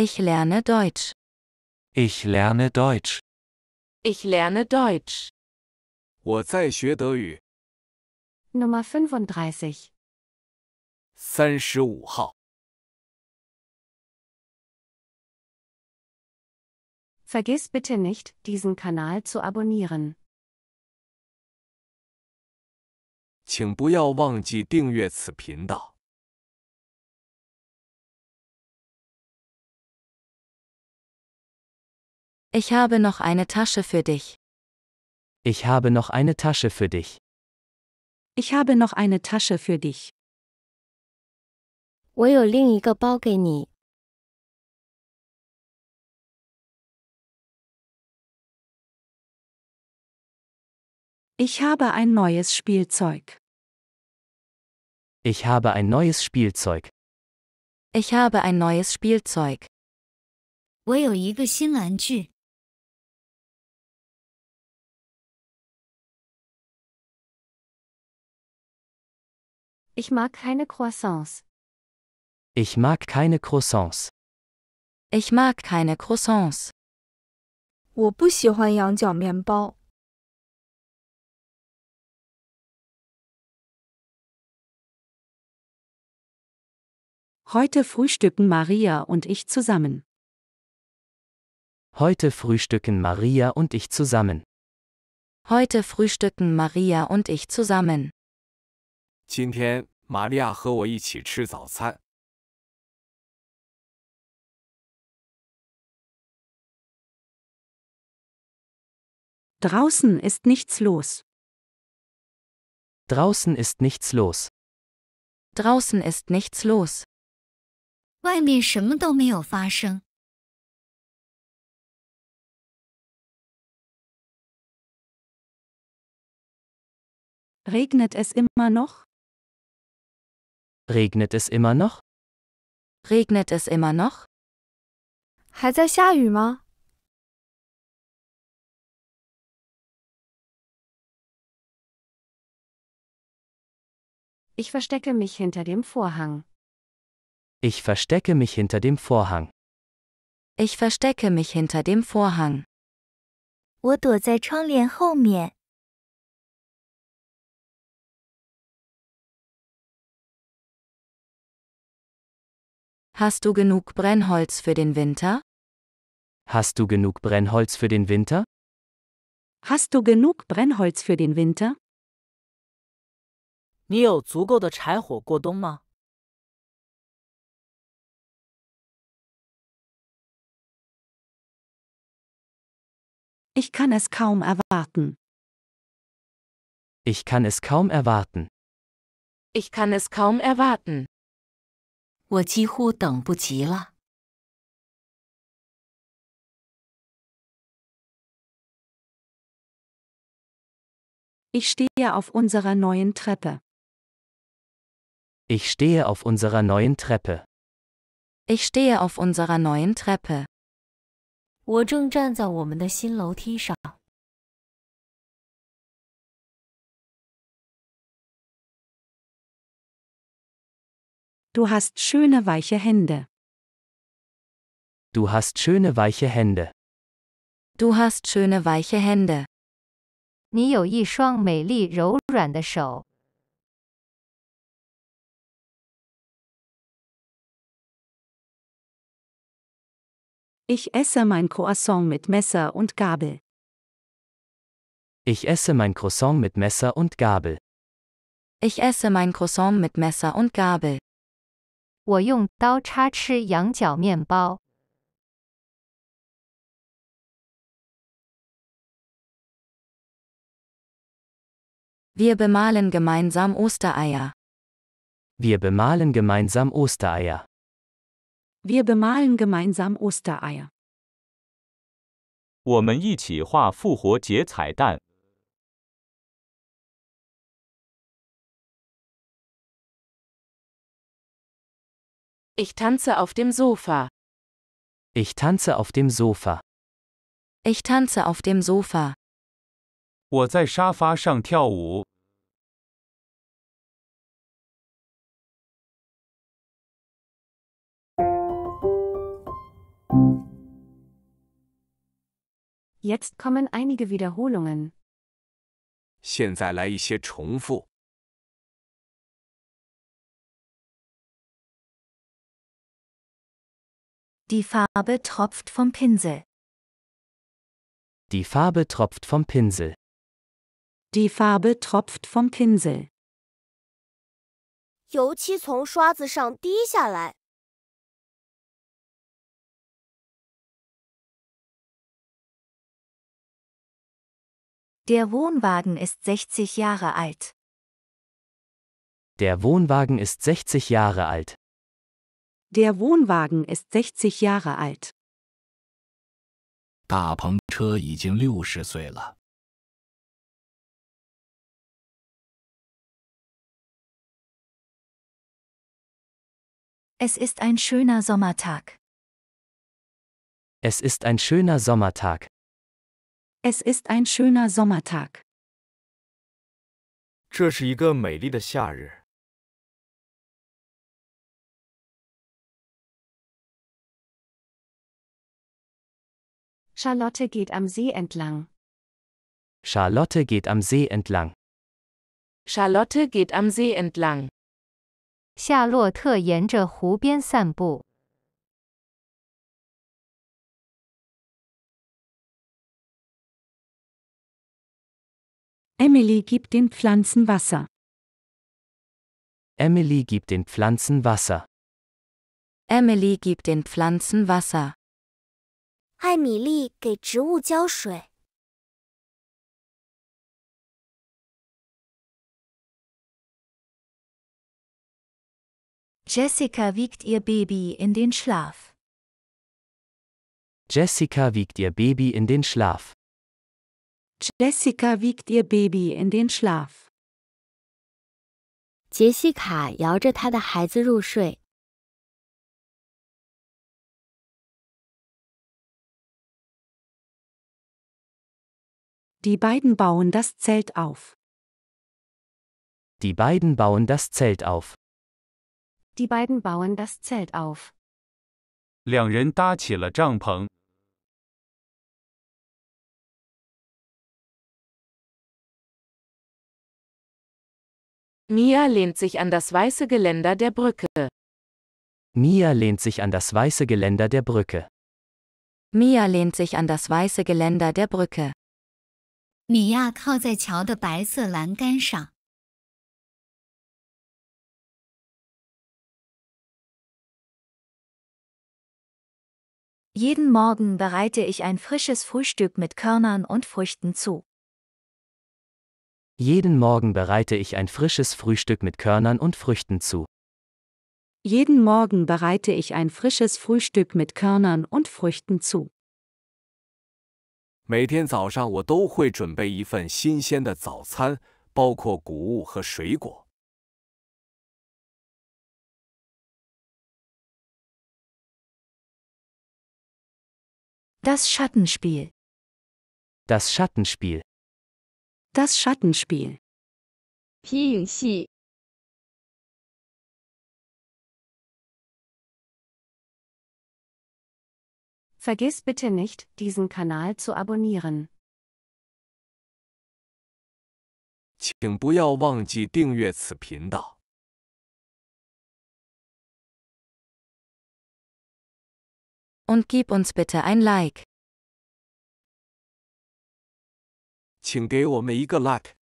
Ich lerne Deutsch. Ich lerne Deutsch. Ich lerne Deutsch. 我在学德语。Nummer 35. Vergiss bitte nicht, diesen Kanal zu abonnieren. 请不要忘记订阅此频道。Ich habe noch eine Tasche für dich. Ich habe noch eine Tasche für dich. Ich habe noch eine Tasche für dich. Ich habe ein neues Spielzeug. Ich habe ein neues Spielzeug. Ich habe ein neues Spielzeug. 我有一个新玩具。Ich mag keine Croissants. Ich mag keine Croissants. Ich mag keine Croissants. 我不喜欢羊角面包。Heute frühstücken Maria und ich zusammen. Heute frühstücken Maria und ich zusammen. Heute frühstücken Maria und ich zusammen. 今天，玛利亚和我一起吃早餐。Draußen ist nichts los. Draußen ist nichts los. Draußen ist nichts los. Regnet es immer noch? Regnet es immer noch? Regnet es immer noch? Ich verstecke mich hinter dem Vorhang. Ich verstecke mich hinter dem Vorhang. Ich verstecke mich hinter dem Vorhang. 我躲在窗帘后面。Hast du genug Brennholz für den Winter? Hast du genug Brennholz für den Winter? Hast du genug Brennholz für den Winter? 你有足够的柴火过冬吗？Ich kann es kaum erwarten. Ich kann es kaum erwarten. Ich kann es kaum erwarten. 我几乎等不及了。Ich stehe auf unserer neuen Treppe. Ich stehe auf unserer neuen Treppe. Ich stehe auf unserer neuen Treppe. 我正站在我们的新楼梯上。Du hast schöne weiche Hände. Du hast schöne weiche Hände. Du hast schöne weiche Hände. 你有一双美丽柔软的手。Ich esse mein Croissant mit Messer und Gabel. Ich esse mein Croissant mit Messer und Gabel. Ich esse mein Croissant mit Messer und Gabel. 我用刀叉吃羊角面包。Wir bemalen gemeinsam Ostereier. Wir bemalen gemeinsam Ostereier. Wir bemalen gemeinsam Ostereier. 我们一起画复活节彩蛋。Ich tanze auf dem Sofa. Ich tanze auf dem Sofa. Ich tanze auf dem Sofa. 我在沙发上跳舞。Jetzt kommen einige Wiederholungen. 现在来一些重复。Die Farbe tropft vom Pinsel. Die Farbe tropft vom Pinsel. Die Farbe tropft vom Pinsel. 油漆从刷子上滴下来。Der Wohnwagen ist 60 Jahre alt. Der Wohnwagen ist 60 Jahre alt. Der Wohnwagen ist 60 Jahre alt. Es ist ein schöner Sommertag. Es ist ein schöner Sommertag. Es ist ein schöner Sommertag. 这是一个美丽的夏日。Charlotte geht am See entlang. Charlotte geht am See entlang. Charlotte geht am See entlang. 夏洛特沿着湖边散步。Emily gibt den Pflanzen Wasser. Emily gibt den Pflanzen Wasser. Emily gibt den Pflanzen Wasser. 艾米丽给植物浇水。Jessica wiegt ihr Baby in den Schlaf。Jessica wiegt ihr Baby in den Schlaf。Jessica wiegt ihr Baby in den Schlaf。杰西卡摇着她的孩子入睡。Die beiden bauen das Zelt auf. Die beiden bauen das Zelt auf. Die beiden bauen das Zelt auf. 两人搭起了帐篷。Mia lehnt sich an das weiße Geländer der Brücke. Mia lehnt sich an das weiße Geländer der Brücke. Mia lehnt sich an das weiße Geländer der Brücke. 米娅靠在桥的白色栏杆上。Jeden Morgen bereite ich ein frisches Frühstück mit Körnern und Früchten zu. Jeden Morgen bereite ich ein frisches Frühstück mit Körnern und Früchten zu. Jeden Morgen bereite ich ein frisches Frühstück mit Körnern und Früchten zu. 每天早上我都会准备一份新鲜的早餐，包括谷物和水果。Das Schattenspiel。Das Schattenspiel。Das Schattenspiel。皮影戏。Vergiss bitte nicht, diesen Kanal zu abonnieren. 请不要忘记订阅此频道。Und gib uns bitte ein Like. 请给我们一个 like。